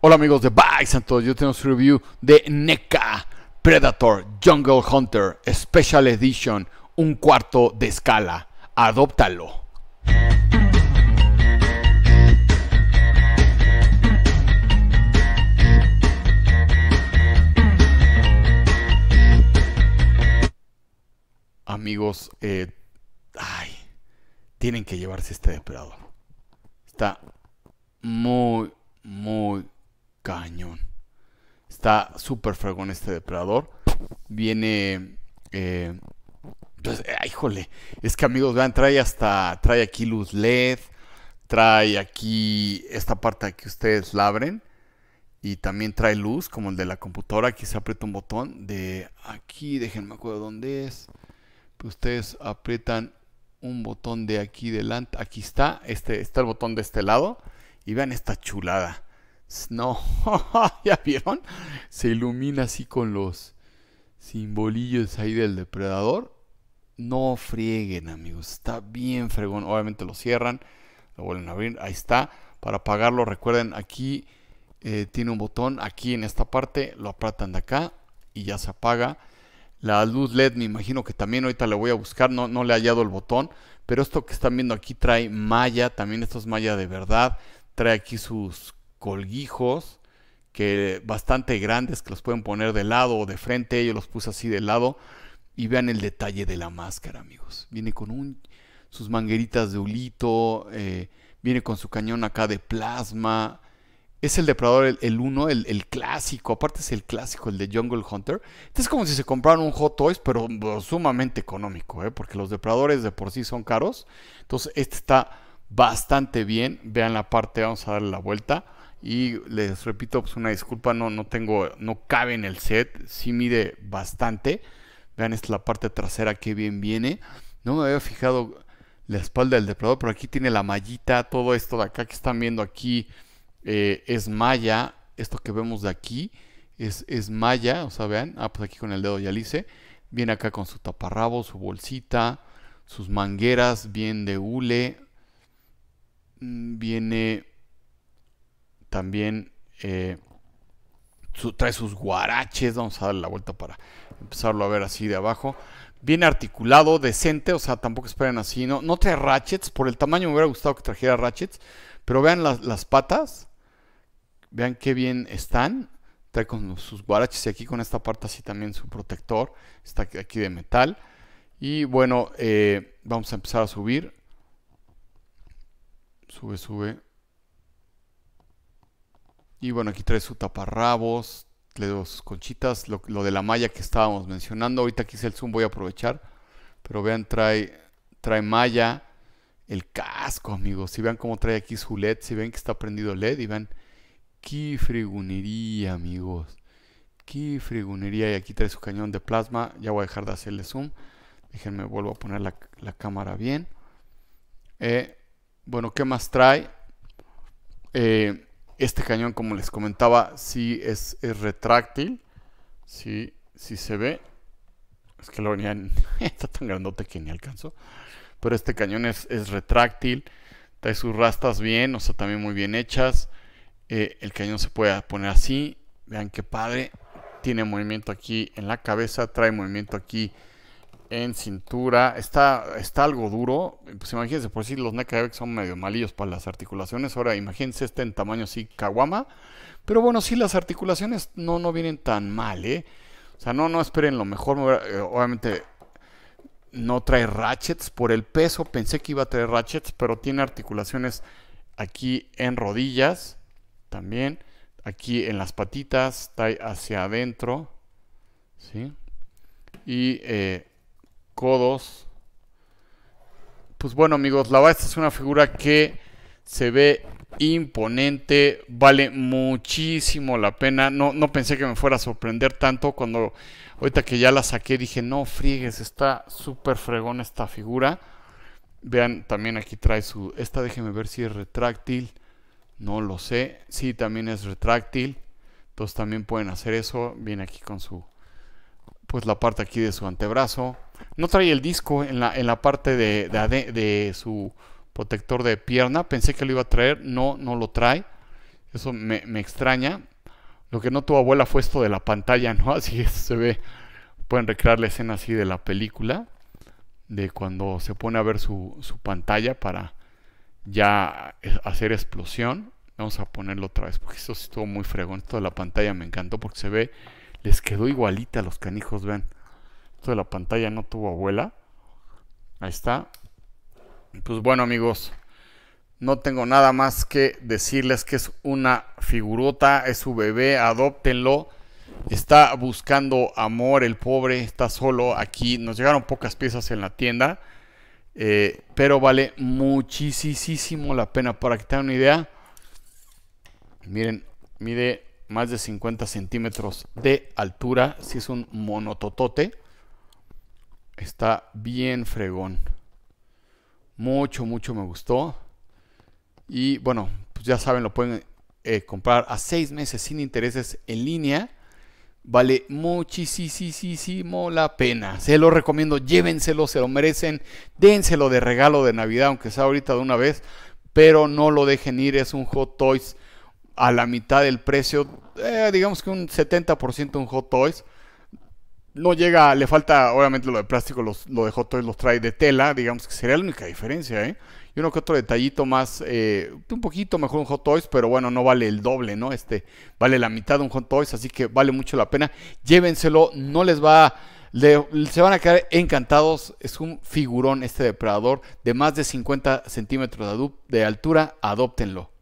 Hola amigos de Bikes and Todos, yo tengo su review de NECA Predator Jungle Hunter Special Edition, un cuarto de escala. Adóptalo. Amigos, eh, ay, tienen que llevarse este depredador. Está muy, muy cañón. Está súper fregón este depredador. Viene. Eh, pues, eh, híjole. Es que amigos, vean, trae hasta. Trae aquí luz LED. Trae aquí esta parte que ustedes labren. Y también trae luz, como el de la computadora. Aquí se aprieta un botón de aquí. Déjenme acuerdo dónde es. Pues, ustedes aprietan un botón de aquí delante. Aquí está. Este está el botón de este lado. Y vean esta chulada. No, ¿ya vieron? Se ilumina así con los simbolillos ahí del depredador. No frieguen, amigos. Está bien fregón. Obviamente lo cierran, lo vuelven a abrir. Ahí está. Para apagarlo, recuerden, aquí eh, tiene un botón. Aquí en esta parte lo apretan de acá y ya se apaga. La luz LED me imagino que también ahorita le voy a buscar, no, no le he hallado el botón, pero esto que están viendo aquí trae malla, también esto es malla de verdad, trae aquí sus colguijos que bastante grandes que los pueden poner de lado o de frente. Yo los puse así de lado. Y vean el detalle de la máscara, amigos. Viene con un, sus mangueritas de ulito. Eh, viene con su cañón acá de plasma. Es el depredador, el uno, el, clásico. Aparte es el clásico, el de Jungle Hunter. Este es como si se compraran un Hot Toys, pero, sumamente económico, ¿eh? porque los depredadores de por sí son caros. Entonces este está bastante bien. Vean la parte, vamos a darle la vuelta y les repito, pues una disculpa, no, no tengo, no cabe en el set, sí mide bastante. Vean, esta la parte trasera que bien viene. No me había fijado la espalda del depredador, pero aquí tiene la mallita, todo esto de acá que están viendo aquí eh, es malla. Esto que vemos de aquí es, es malla, o sea, vean, ah, pues aquí con el dedo ya lo hice. Viene acá con su taparrabo, su bolsita, sus mangueras, bien de hule. Mm, viene también eh, trae sus guaraches. Vamos a darle la vuelta para empezarlo a ver así de abajo. Bien articulado, decente, o sea, tampoco esperen así. No, no trae ratchets, por el tamaño me hubiera gustado que trajera ratchets. Pero vean las, patas. Vean qué bien están. Trae con sus guaraches y aquí con esta parte así también su protector. Está aquí de metal. Y bueno, eh, vamos a empezar a subir. Sube, sube. Y bueno, aquí trae su taparrabos, le dos conchitas, lo, de la malla que estábamos mencionando. Ahorita aquí el zoom voy a aprovechar, pero vean, trae, trae malla, el casco, amigos. Si vean cómo trae aquí su LED, si ven que está prendido LED y vean, qué frigunería, amigos. Qué frigunería. Y aquí trae su cañón de plasma. Ya voy a dejar de hacerle zoom. Déjenme, vuelvo a poner la, cámara bien. Eh, bueno, ¿qué más trae? Eh, este cañón, como les comentaba, sí es, retráctil. Sí, sí se ve. Es que lo venían. Está tan grandote que ni alcanzó. Pero este cañón es, retráctil. Trae sus rastas bien, o sea, también muy bien hechas. Eh, el cañón se puede poner así. Vean qué padre. Tiene movimiento aquí en la cabeza. Trae movimiento aquí en cintura. Está, está algo duro. Pues imagínense, por si los neck son medio malillos para las articulaciones. Ahora imagínense este en tamaño así kawama. Pero bueno, si las articulaciones no, no vienen tan mal, ¿eh? O sea, no, no esperen lo mejor. Eh, obviamente no trae ratchets por el peso. Pensé que iba a traer ratchets, pero tiene articulaciones aquí en rodillas. También aquí en las patitas, está hacia adentro. ¿Sí? Y eh, codos. Pues bueno amigos, la esta es una figura que se ve imponente, vale muchísimo la pena. No, no pensé que me fuera a sorprender tanto cuando ahorita que ya la saqué dije, no friegues, está súper fregón esta figura. Vean, también aquí trae su... Esta déjenme ver si es retráctil. No lo sé. Sí, también es retráctil. Entonces también pueden hacer eso. Viene aquí con su pues la parte aquí de su antebrazo. No trae el disco en la, en la parte de, de, su protector de pierna. Pensé que lo iba a traer. No, no lo trae. Eso me, extraña. Lo que no tuvo abuela fue esto de la pantalla, ¿no? Así se ve. Pueden recrear la escena así de la película. De cuando se pone a ver su, su pantalla para ya eh, hacer explosión. Vamos a ponerlo otra vez porque esto estuvo muy fregón. Esto de la pantalla me encantó porque se ve les quedó igualita los canijos, ven Esto de la pantalla no tuvo abuela. Ahí está. Pues bueno, amigos. No tengo nada más que decirles que es una figurota, es su bebé, adóptenlo. Está buscando amor, el pobre está solo aquí. Nos llegaron pocas piezas en la tienda, eh, pero vale muchísimo la pena. Para que tengan una idea, miren, mide más de 50 centímetros de altura. Si es un monototote. Está bien fregón. Mucho, mucho me gustó. Y bueno, pues ya saben, lo pueden eh, comprar a 6 meses sin intereses en línea. Vale muchísimo la pena. Se lo recomiendo, llévenselo, se lo merecen. Dénselo de regalo de Navidad, aunque sea ahorita de una vez. Pero no lo dejen ir, es un Hot Toys a la mitad del precio, eh, digamos que un 70% un Hot Toys. No llega, le falta, obviamente lo de plástico, los, lo de Hot Toys los trae de tela, digamos que sería la única diferencia, ¿eh? Y uno que otro detallito más, eh, un poquito mejor un Hot Toys, pero bueno, no vale el doble, ¿no? Este, vale la mitad de un Hot Toys, así que vale mucho la pena. Llévenselo, no les va se van a quedar encantados. Es un figurón este depredador de más de 50 centímetros de, de altura. Adóptenlo.